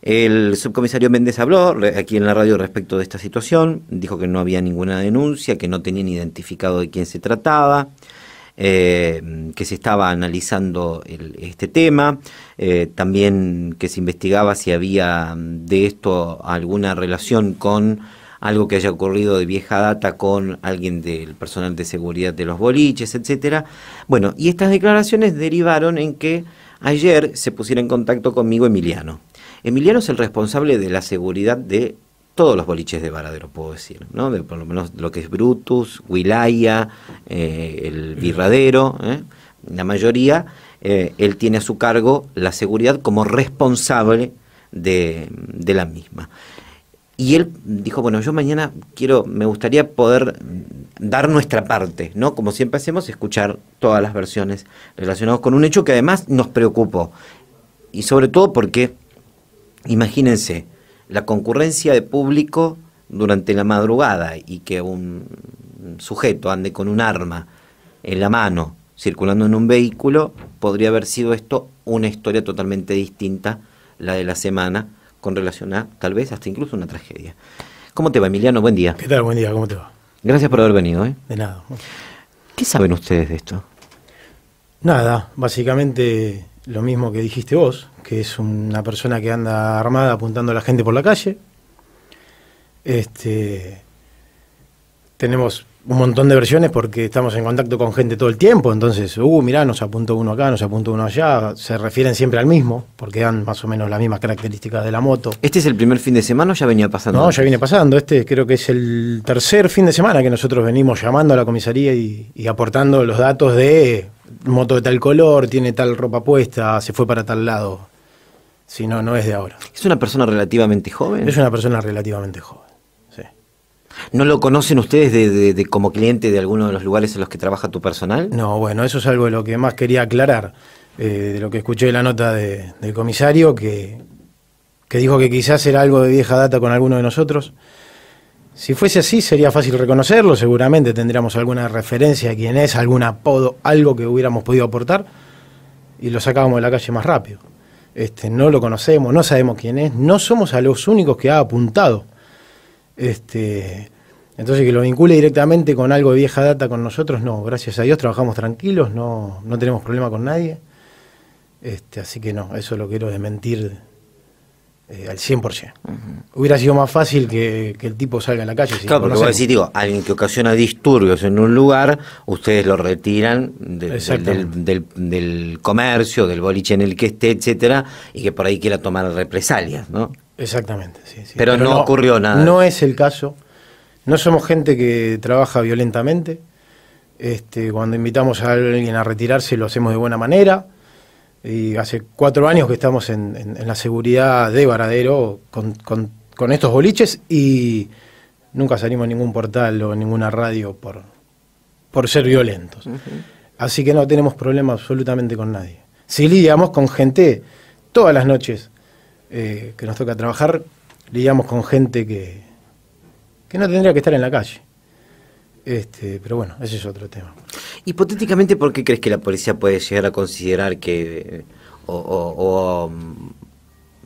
El subcomisario Méndez habló aquí en la radio respecto de esta situación, dijo que no había ninguna denuncia, que no tenían identificado de quién se trataba. Eh, que se estaba analizando este tema, eh, también que se investigaba si había de esto alguna relación con algo que haya ocurrido de vieja data con alguien del personal de seguridad de los boliches, etcétera. Bueno, y estas declaraciones derivaron en que ayer se pusiera en contacto conmigo Emiliano. Emiliano es el responsable de la seguridad de todos los boliches de Varadero, puedo decir, ¿no? por lo menos lo que es Brutus, Wilaya, eh, el Birradero, ¿eh? la mayoría, eh, él tiene a su cargo la seguridad como responsable de, la misma. Y él dijo, bueno, yo mañana quiero, me gustaría poder dar nuestra parte, ¿no? Como siempre hacemos, escuchar todas las versiones relacionadas con un hecho que además nos preocupó. Y sobre todo porque Imagínense la concurrencia de público durante la madrugada y que un sujeto ande con un arma en la mano circulando en un vehículo, podría haber sido esto una historia totalmente distinta, la de la semana, con relación a tal vez hasta incluso una tragedia. ¿Cómo te va, Emiliano? Buen día. ¿Qué tal? Buen día, ¿cómo te va? Gracias por haber venido. ¿eh? De nada. ¿Qué saben ustedes de esto? Nada, básicamente lo mismo que dijiste vos, que es una persona que anda armada apuntando a la gente por la calle. Este, tenemos un montón de versiones porque estamos en contacto con gente todo el tiempo, entonces, uh, mirá, nos apuntó uno acá, nos apuntó uno allá, se refieren siempre al mismo, porque dan más o menos las mismas características de la moto. ¿Este es el primer fin de semana o ya venía pasando? No, ya viene pasando, este creo que es el tercer fin de semana que nosotros venimos llamando a la comisaría y aportando los datos de moto de tal color, tiene tal ropa puesta, se fue para tal lado. Si no, no es de ahora. ¿Es una persona relativamente joven? Es una persona relativamente joven, ¿No lo conocen ustedes de, como cliente de alguno de los lugares en los que trabaja tu personal? No, bueno, eso es algo de lo que más quería aclarar, eh, de lo que escuché de la nota del comisario, que, que dijo que quizás era algo de vieja data con alguno de nosotros. Si fuese así, sería fácil reconocerlo, seguramente tendríamos alguna referencia a quién es, algún apodo, algo que hubiéramos podido aportar, y lo sacábamos de la calle más rápido. Este, no lo conocemos, no sabemos quién es, no somos a los únicos que ha apuntado. Este, entonces que lo vincule directamente con algo de vieja data con nosotros, no, gracias a Dios trabajamos tranquilos, no, no tenemos problema con nadie. Este, así que no, eso lo quiero desmentir eh, al 100%. Hubiera sido más fácil que, el tipo salga en la calle. claro, porque vos decís, digo, alguien que ocasiona disturbios en un lugar, ustedes lo retiran del, comercio, del boliche en el que esté, etcétera, y que por ahí quiera tomar represalias, ¿no? Exactamente, sí. Pero, no, no, ocurrió nada. No es el caso. No somos gente que trabaja violentamente. Este, cuando invitamos a alguien a retirarse, lo hacemos de buena manera y hace cuatro años que estamos en, la seguridad de Varadero con, estos boliches y nunca salimos en ningún portal o ninguna radio por, por ser violentos. Así que no tenemos problema absolutamente con nadie. Si lidiamos con gente todas las noches eh, que nos toca trabajar, lidiamos con gente que, que no tendría que estar en la calle. Este, pero bueno, ese es otro tema. Hipotéticamente, ¿por qué crees que la policía puede llegar a considerar que, o, um,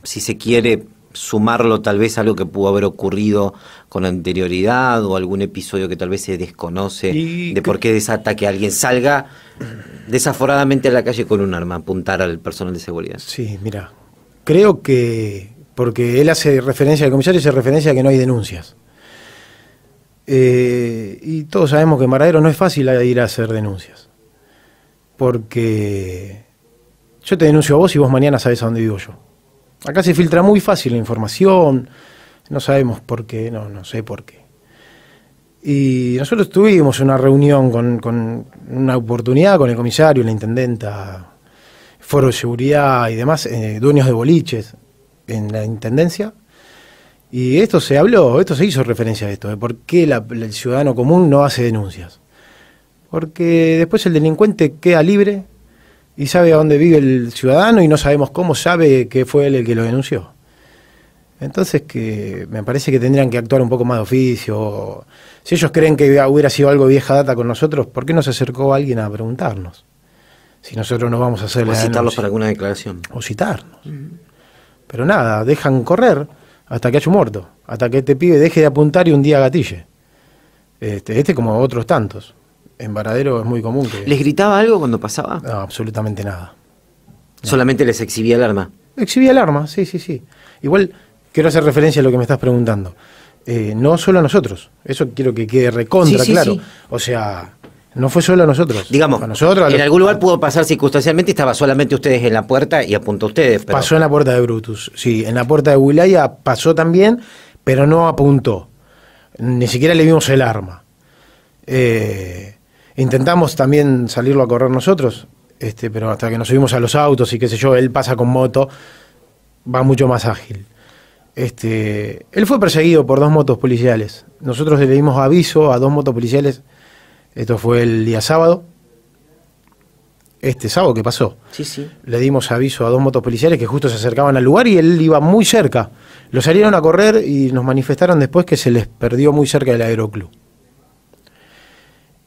si se quiere, sumarlo tal vez a algo que pudo haber ocurrido con anterioridad o algún episodio que tal vez se desconoce de por qué desata que alguien salga desaforadamente a la calle con un arma, apuntar al personal de seguridad. Sí, mira, creo que, porque él hace referencia, al comisario hace referencia a que no hay denuncias. Eh, y todos sabemos que en Maradero no es fácil ir a hacer denuncias. Porque yo te denuncio a vos y vos mañana sabés a dónde vivo yo. Acá se filtra muy fácil la información, no sabemos por qué, no, no sé por qué. Y nosotros tuvimos una reunión con, una oportunidad con el comisario, la intendenta, foro de seguridad y demás, eh, dueños de boliches en la intendencia y esto se habló, esto se hizo referencia a esto, de por qué el ciudadano común no hace denuncias. Porque después el delincuente queda libre y sabe a dónde vive el ciudadano y no sabemos cómo sabe que fue él el que lo denunció. Entonces que me parece que tendrían que actuar un poco más de oficio. Si ellos creen que hubiera sido algo vieja data con nosotros, ¿por qué no se acercó alguien a preguntarnos? Si nosotros no vamos a hacer... O citarlos para alguna declaración. O citarnos. Pero nada, dejan correr hasta que haya un muerto, hasta que este pibe deje de apuntar y un día gatille. Este, este, como otros tantos. En Varadero es muy común que... ¿Les gritaba algo cuando pasaba? No, absolutamente nada. Solamente les exhibía el arma. Exhibía el arma, sí, sí, sí. Igual quiero hacer referencia a lo que me estás preguntando. Eh, no solo a nosotros, eso quiero que quede recontra, claro. O sea, no fue solo a nosotros. Digamos, a nosotros, en algún lugar pudo pasar circunstancialmente y estaba solamente ustedes en la puerta y apuntó a ustedes. Pasó en la puerta de Brutus, sí, en la puerta de Wilaya pasó también, pero no apuntó. Ni siquiera le vimos el arma. Eh, intentamos también salirlo a correr nosotros, este, pero hasta que nos subimos a los autos y qué sé yo, él pasa con moto, va mucho más ágil. Este, él fue perseguido por dos motos policiales. Nosotros le dimos aviso a dos motos policiales esto fue el día sábado. Este sábado que pasó. Sí, sí. Le dimos aviso a dos motos policiales que justo se acercaban al lugar y él iba muy cerca. Lo salieron a correr y nos manifestaron después que se les perdió muy cerca del aeroclub.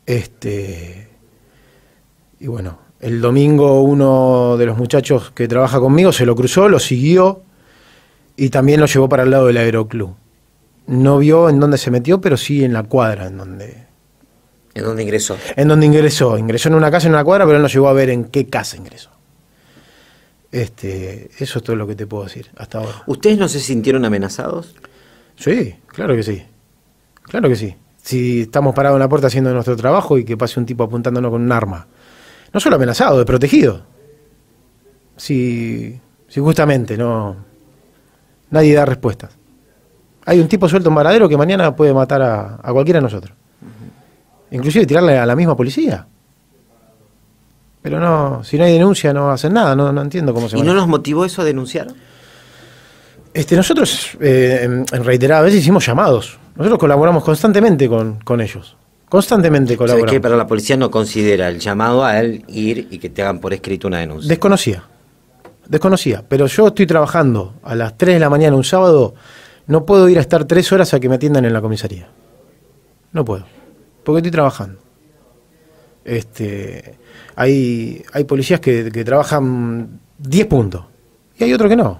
Este. Y bueno, el domingo uno de los muchachos que trabaja conmigo se lo cruzó, lo siguió y también lo llevó para el lado del aeroclub. No vio en dónde se metió, pero sí en la cuadra en donde ¿En dónde ingresó? En dónde ingresó. Ingresó en una casa, en una cuadra, pero no llegó a ver en qué casa ingresó. Este, eso es todo lo que te puedo decir hasta ahora. ¿Ustedes no se sintieron amenazados? Sí, claro que sí. Claro que sí. Si estamos parados en la puerta haciendo nuestro trabajo y que pase un tipo apuntándonos con un arma. No solo amenazado, protegido. Si, si justamente no. Nadie da respuestas. Hay un tipo suelto en varadero que mañana puede matar a, a cualquiera de nosotros. Inclusive tirarle a la misma policía. Pero no, si no hay denuncia no hacen nada, no, entiendo cómo se... ¿Y no nos motivó eso a denunciar? Este, nosotros, eh, en reiteradas veces, hicimos llamados. Nosotros colaboramos constantemente con, ellos. Constantemente colaboramos. ¿Sabes qué? Pero la policía no considera el llamado a él ir y que te hagan por escrito una denuncia. Desconocía. Desconocía. Pero yo estoy trabajando a las 3 de la mañana un sábado. No puedo ir a estar 3 horas a que me atiendan en la comisaría. No puedo porque estoy trabajando. Este, hay, hay policías que, trabajan 10 puntos y hay otros que no.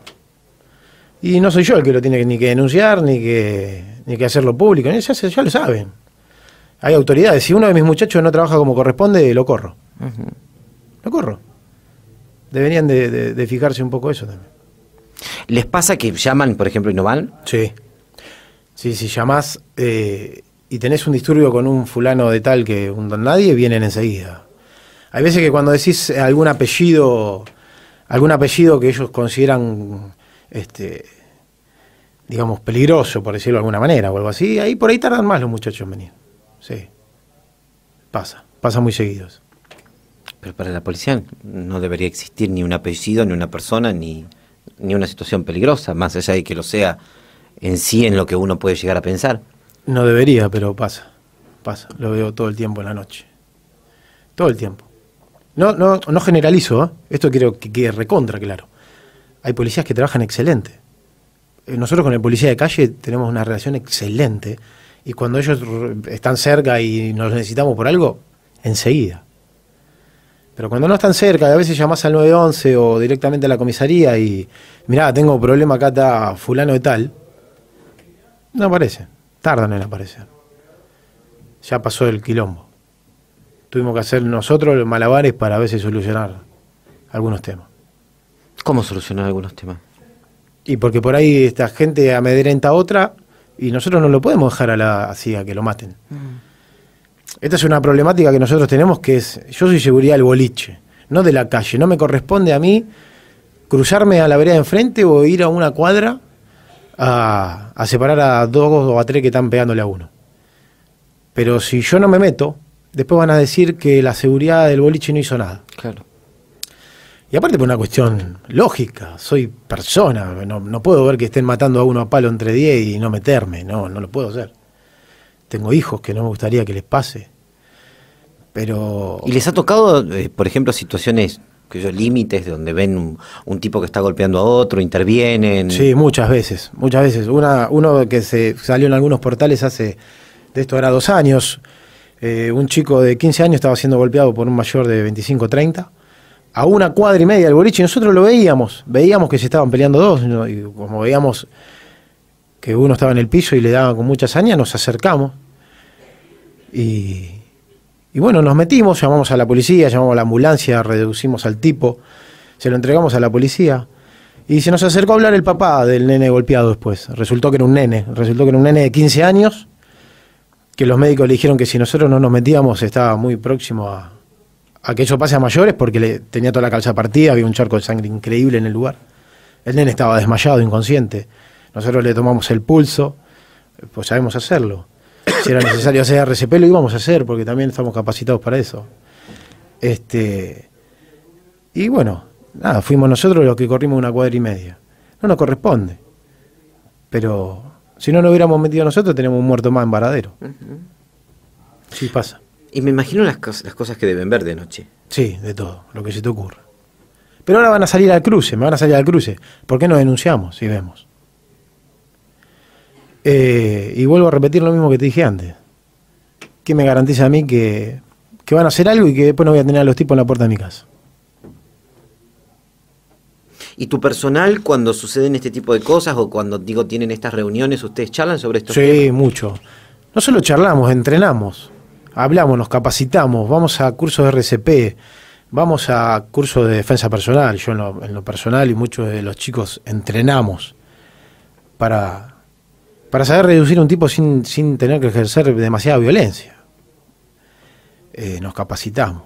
Y no soy yo el que lo tiene ni que denunciar, ni que, que hacerlo público, ya, ya lo saben. Hay autoridades. Si uno de mis muchachos no trabaja como corresponde, lo corro. Lo corro. Deberían de, fijarse un poco eso también. ¿Les pasa que llaman, por ejemplo, y no van? Sí. Sí, si llamás, eh, y tenés un disturbio con un fulano de tal que un don nadie, vienen enseguida. Hay veces que cuando decís eh, algún apellido, algún apellido que ellos consideran, este, digamos, peligroso, por decirlo de alguna manera o algo así, ahí por ahí tardan más los muchachos en venir. Sí. Pasa, pasa muy seguidos. Pero para la policía no debería existir ni un apellido, ni una persona, ni, ni una situación peligrosa, más allá de que lo sea en sí en lo que uno puede llegar a pensar. No debería, pero pasa. Pasa. Lo veo todo el tiempo en la noche. Todo el tiempo. No, no, no generalizo, ¿eh? esto quiero que quede recontra, claro. Hay policías que trabajan excelente. Eh, nosotros con el policía de calle tenemos una relación excelente y cuando ellos están cerca y nos necesitamos por algo, enseguida. Pero cuando no están cerca, a veces llamas al 911 o directamente a la comisaría y, mirá, tengo problema acá, está fulano de tal, no aparece tardan en aparecer. Ya pasó el quilombo. Tuvimos que hacer nosotros los malabares para a veces solucionar algunos temas. ¿Cómo solucionar algunos temas? Y porque por ahí esta gente amedrenta a otra y nosotros no lo podemos dejar a la, así a que lo maten. Mm. Esta es una problemática que nosotros tenemos que es, yo soy seguridad del boliche, no de la calle, no me corresponde a mí cruzarme a la vereda de enfrente o ir a una cuadra a, separar a dos o a tres que están pegándole a uno. Pero si yo no me meto, después van a decir que la seguridad del boliche no hizo nada. Claro. Y aparte por una cuestión lógica, soy persona, no, puedo ver que estén matando a uno a palo entre 10 y no meterme, no, no lo puedo hacer. Tengo hijos que no me gustaría que les pase. Pero... ¿Y les ha tocado, eh, por ejemplo, situaciones que esos límites donde ven un, tipo que está golpeando a otro, intervienen. Sí, muchas veces, muchas veces. Una, uno que se salió en algunos portales hace, de esto era dos años, eh, un chico de 15 años estaba siendo golpeado por un mayor de 25 30, a una cuadra y media del boliche, y nosotros lo veíamos, veíamos que se estaban peleando dos, y como veíamos que uno estaba en el piso y le daban con mucha saña, nos acercamos y y bueno, nos metimos, llamamos a la policía, llamamos a la ambulancia, reducimos al tipo, se lo entregamos a la policía. Y se nos acercó a hablar el papá del nene golpeado después. Resultó que era un nene, resultó que era un nene de 15 años, que los médicos le dijeron que si nosotros no nos metíamos estaba muy próximo a, que eso pase a mayores porque le tenía toda la calza partida, había un charco de sangre increíble en el lugar. El nene estaba desmayado, inconsciente. Nosotros le tomamos el pulso, pues sabemos hacerlo si era necesario hacer RCP, lo íbamos a hacer, porque también estamos capacitados para eso. Este, y bueno, nada, fuimos nosotros los que corrimos una cuadra y media. No nos corresponde. Pero si no nos hubiéramos metido nosotros, tenemos un muerto más en varadero. Sí pasa. Y me imagino las, cosas, las cosas que deben ver de noche. Sí, de todo, lo que se te ocurra. Pero ahora van a salir al cruce, me van a salir al cruce. ¿Por qué no denunciamos si vemos? Eh, y vuelvo a repetir lo mismo que te dije antes. ¿Qué me garantiza a mí que, van a hacer algo y que después no voy a tener a los tipos en la puerta de mi casa? ¿Y tu personal, cuando suceden este tipo de cosas o cuando digo tienen estas reuniones, ustedes charlan sobre esto? Sí, mucho. No solo charlamos, entrenamos, hablamos, nos capacitamos, vamos a cursos de RCP, vamos a cursos de defensa personal. Yo en lo personal y muchos de los chicos entrenamos para para saber reducir un tipo sin, sin tener que ejercer demasiada violencia. Eh, nos capacitamos.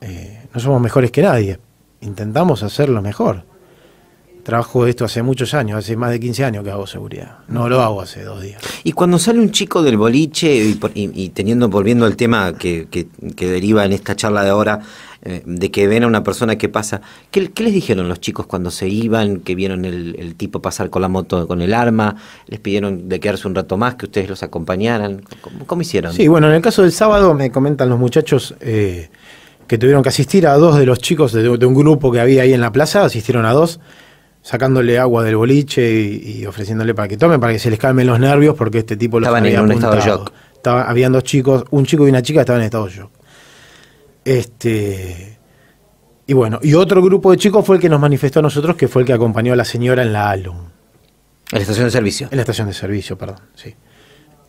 Eh, no somos mejores que nadie, intentamos hacerlo mejor. Trabajo esto hace muchos años, hace más de 15 años que hago seguridad. No lo hago hace dos días. Y cuando sale un chico del boliche, y, teniendo, volviendo al tema que deriva en esta charla de ahora, eh, de que ven a una persona que pasa. ¿Qué, les dijeron los chicos cuando se iban, que vieron el, tipo pasar con la moto, con el arma? ¿Les pidieron de quedarse un rato más, que ustedes los acompañaran? ¿Cómo, hicieron? Sí, bueno, en el caso del sábado me comentan los muchachos... Eh, que tuvieron que asistir a dos de los chicos de, un grupo que había ahí en la plaza, asistieron a dos, sacándole agua del boliche y, ofreciéndole para que tomen, para que se les calmen los nervios, porque este tipo los había un estado habían dos chicos, un chico y una chica estaban en estado yo. shock. Este, y bueno, y otro grupo de chicos fue el que nos manifestó a nosotros, que fue el que acompañó a la señora en la ALUM. En la estación de servicio. En la estación de servicio, perdón, sí.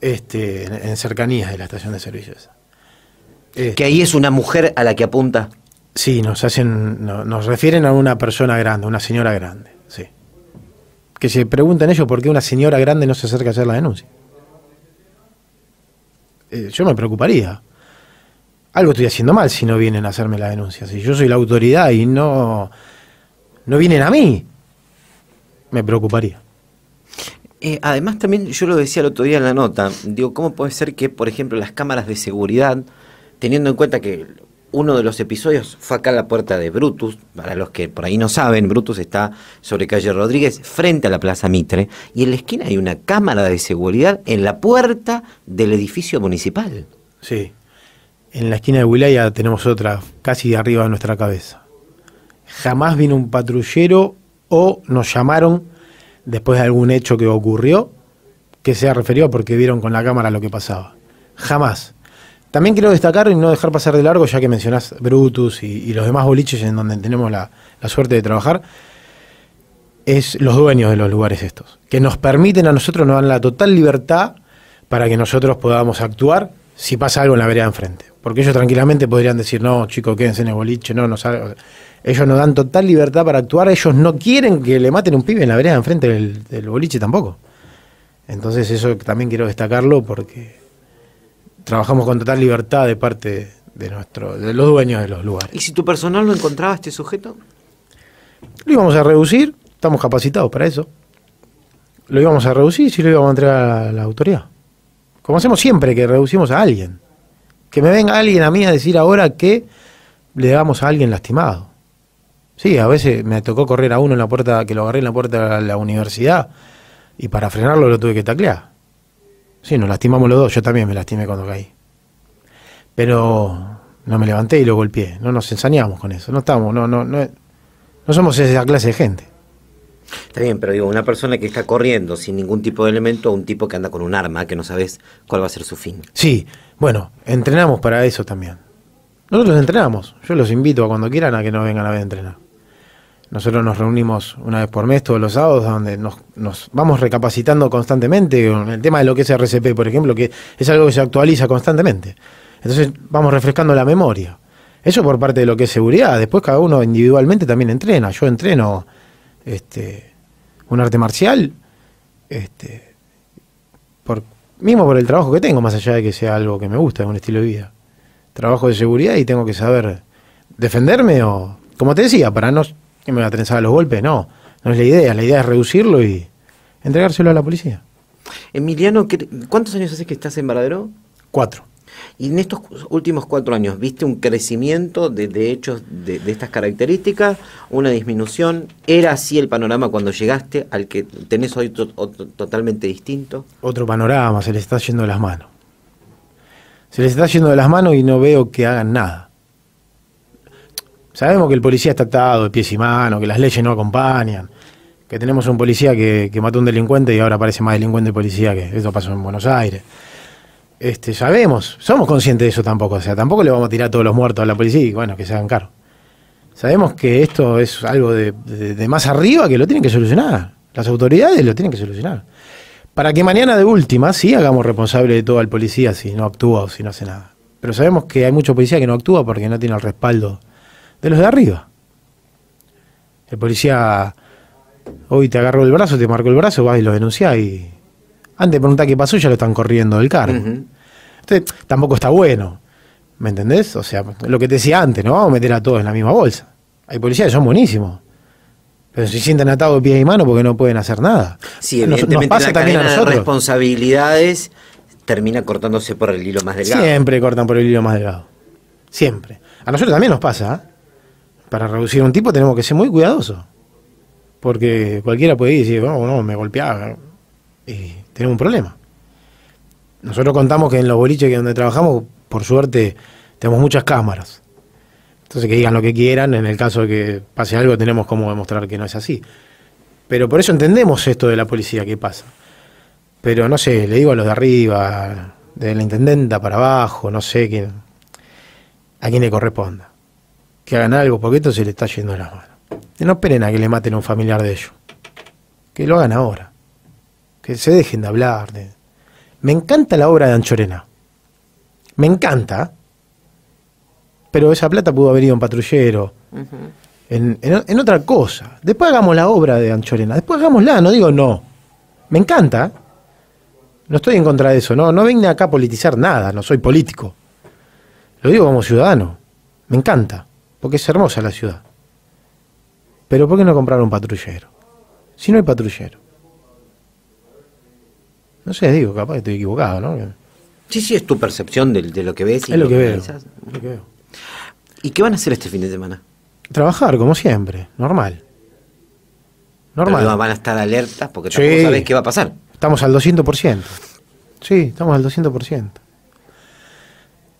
Este, en, cercanías de la estación de servicio este. que ahí es una mujer a la que apunta. Sí, nos hacen, nos refieren a una persona grande, una señora grande, sí. Que se preguntan ellos por qué una señora grande no se acerca a hacer la denuncia. Eh, yo me preocuparía algo estoy haciendo mal si no vienen a hacerme la denuncia. Si yo soy la autoridad y no, no vienen a mí, me preocuparía. Eh, además, también yo lo decía el otro día en la nota, digo, ¿cómo puede ser que, por ejemplo, las cámaras de seguridad, teniendo en cuenta que uno de los episodios fue acá a la puerta de Brutus, para los que por ahí no saben, Brutus está sobre calle Rodríguez, frente a la Plaza Mitre, y en la esquina hay una cámara de seguridad en la puerta del edificio municipal. Sí en la esquina de Wilaya tenemos otra casi de arriba de nuestra cabeza. Jamás vino un patrullero o nos llamaron después de algún hecho que ocurrió que sea referido porque vieron con la cámara lo que pasaba. Jamás. También quiero destacar y no dejar pasar de largo, ya que mencionás Brutus y, los demás boliches en donde tenemos la, la suerte de trabajar, es los dueños de los lugares estos, que nos permiten a nosotros, nos dan la total libertad para que nosotros podamos actuar si pasa algo en la vereda enfrente. Porque ellos tranquilamente podrían decir, no, chicos, quédense en el boliche, no, no Ellos nos dan total libertad para actuar, ellos no quieren que le maten un pibe en la vereda enfrente del, boliche tampoco. Entonces eso también quiero destacarlo porque trabajamos con total libertad de parte de, nuestro, de los dueños de los lugares. ¿Y si tu personal no encontraba a este sujeto? Lo íbamos a reducir, estamos capacitados para eso. Lo íbamos a reducir y si lo íbamos a entregar a la autoridad. Como hacemos siempre que reducimos a alguien. Que me venga alguien a mí a decir ahora que le damos a alguien lastimado. Sí, a veces me tocó correr a uno en la puerta, que lo agarré en la puerta de la universidad y para frenarlo lo tuve que taclear. Sí, nos lastimamos los dos, yo también me lastimé cuando caí. Pero no me levanté y lo golpeé, no nos ensañamos con eso, no estamos, no, no, no, no somos esa clase de gente. Está bien, pero digo, una persona que está corriendo sin ningún tipo de elemento o un tipo que anda con un arma que no sabes cuál va a ser su fin. Sí, bueno, entrenamos para eso también. Nosotros entrenamos. Yo los invito a cuando quieran a que nos vengan a ver entrenar. Nosotros nos reunimos una vez por mes, todos los sábados, donde nos, nos, vamos recapacitando constantemente con el tema de lo que es RCP, por ejemplo, que es algo que se actualiza constantemente. Entonces vamos refrescando la memoria. Eso por parte de lo que es seguridad. Después cada uno individualmente también entrena. Yo entreno este, un arte marcial, este, por, mismo por el trabajo que tengo, más allá de que sea algo que me gusta, un estilo de vida. Trabajo de seguridad y tengo que saber defenderme o, como te decía, para no que me va a los golpes, no, no es la idea, la idea es reducirlo y entregárselo a la policía. Emiliano, ¿cuántos años hace que estás en Varadero? Cuatro. Y en estos últimos cuatro años, ¿viste un crecimiento de, hechos de, estas características? ¿Una disminución? ¿Era así el panorama cuando llegaste al que tenés hoy totalmente distinto? Otro panorama, se les está yendo de las manos. Se les está yendo de las manos y no veo que hagan nada. Sabemos que el policía está atado de pies y manos, que las leyes no acompañan, que tenemos un policía que, que mató a un delincuente y ahora parece más delincuente policía que eso pasó en Buenos Aires sabemos, este, somos conscientes de eso tampoco, o sea, tampoco le vamos a tirar todos los muertos a la policía y bueno, que se hagan caro. Sabemos que esto es algo de, más arriba que lo tienen que solucionar, las autoridades lo tienen que solucionar. Para que mañana de última sí hagamos responsable de todo al policía si no actúa o si no hace nada. Pero sabemos que hay mucho policía que no actúa porque no tiene el respaldo de los de arriba. El policía hoy te agarró el brazo, te marcó el brazo, vas y lo denunciás y antes de preguntar qué pasó, ya lo están corriendo del cargo. tampoco está bueno. ¿Me entendés? O sea, lo que te decía antes, no vamos a meter a todos en la misma bolsa. Hay policías que son buenísimos. Pero se sienten atados de pie y mano porque no pueden hacer nada. Sí, evidentemente la responsabilidades termina cortándose por el hilo más delgado. Siempre cortan por el hilo más delgado. Siempre. A nosotros también nos pasa. ¿eh? Para reducir a un tipo tenemos que ser muy cuidadosos. Porque cualquiera puede decir, no, oh, no, me golpeaba. Y tenemos un problema. Nosotros contamos que en los boliches que donde trabajamos, por suerte, tenemos muchas cámaras. Entonces que digan lo que quieran, en el caso de que pase algo tenemos como demostrar que no es así. Pero por eso entendemos esto de la policía que pasa. Pero no sé, le digo a los de arriba, de la intendenta para abajo, no sé quién, a quién le corresponda. Que hagan algo, porque esto se le está yendo a las manos. no esperen a que le maten a un familiar de ellos. Que lo hagan ahora que se dejen de hablar. Me encanta la obra de Anchorena. Me encanta. Pero esa plata pudo haber ido un patrullero. en, otra cosa. Después hagamos la obra de Anchorena. Después hagámosla, no digo no. Me encanta. No estoy en contra de eso. No, no venga acá a politizar nada. No soy político. Lo digo como ciudadano. Me encanta. Porque es hermosa la ciudad. Pero ¿por qué no comprar un patrullero? Si no hay patrullero. No sé, digo, capaz que estoy equivocado, ¿no? Sí, sí, es tu percepción de, lo que ves. Y es lo, que, veo, ¿Y qué van a hacer este fin de semana? Trabajar, como siempre, normal. Normal. van a estar alertas porque sí. sabes qué va a pasar. Estamos al 200%. Sí, estamos al 200%.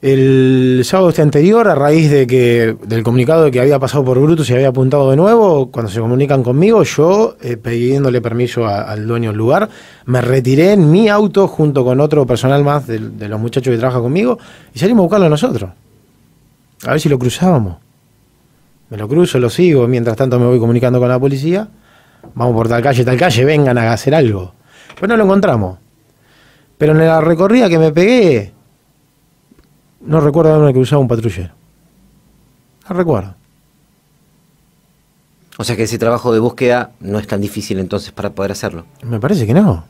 El sábado este anterior, a raíz de que del comunicado de que había pasado por Brutus y había apuntado de nuevo, cuando se comunican conmigo, yo, eh, pidiéndole permiso al dueño del lugar, me retiré en mi auto junto con otro personal más de, los muchachos que trabajan conmigo y salimos a buscarlo nosotros. A ver si lo cruzábamos. Me lo cruzo, lo sigo, mientras tanto me voy comunicando con la policía. Vamos por tal calle, tal calle, vengan a hacer algo. Pues no lo encontramos. Pero en la recorrida que me pegué, no recuerdo una que usaba un patrullero. No recuerdo. O sea que ese trabajo de búsqueda no es tan difícil entonces para poder hacerlo. Me parece que no.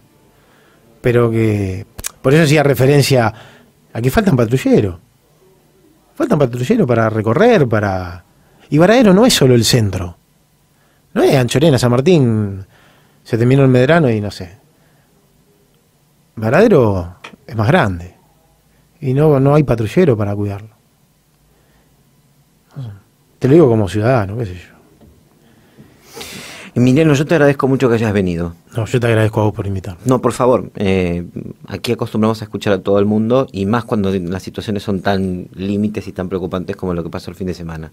Pero que. Por eso hacía referencia a que faltan patrulleros. Faltan patrulleros para recorrer, para. Y Varadero no es solo el centro. No es Anchorena, San Martín, se terminó el Medrano y no sé. Varadero es más grande y no, no hay patrullero para cuidarlo. Ah, te lo digo como ciudadano, qué sé yo. Emiliano, yo te agradezco mucho que hayas venido. No, yo te agradezco a vos por invitar No, por favor. Eh, aquí acostumbramos a escuchar a todo el mundo y más cuando las situaciones son tan límites y tan preocupantes como lo que pasó el fin de semana.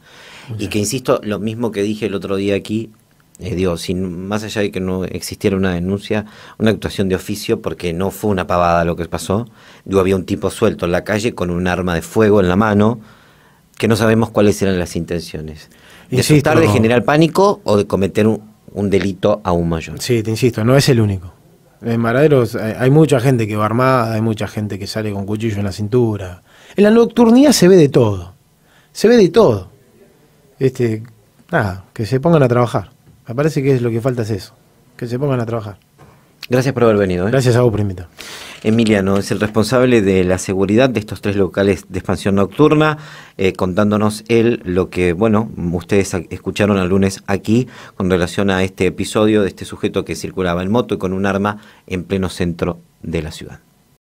Y que, insisto, lo mismo que dije el otro día aquí, eh, sin, más allá de que no existiera una denuncia, una actuación de oficio, porque no fue una pavada lo que pasó. había un tipo suelto en la calle con un arma de fuego en la mano, que no sabemos cuáles eran las intenciones. De de generar pánico o de cometer un, un, delito aún mayor. Sí, te insisto, no es el único. En Maraderos hay mucha gente que va armada, hay mucha gente que sale con cuchillo en la cintura. En la nocturnidad se ve de todo. Se ve de todo. Este, nada, que se pongan a trabajar. Me parece que es lo que falta es eso, que se pongan a trabajar. Gracias por haber venido. ¿eh? Gracias a vos por Emiliano es el responsable de la seguridad de estos tres locales de expansión nocturna, eh, contándonos él lo que, bueno, ustedes escucharon el lunes aquí con relación a este episodio de este sujeto que circulaba en moto y con un arma en pleno centro de la ciudad.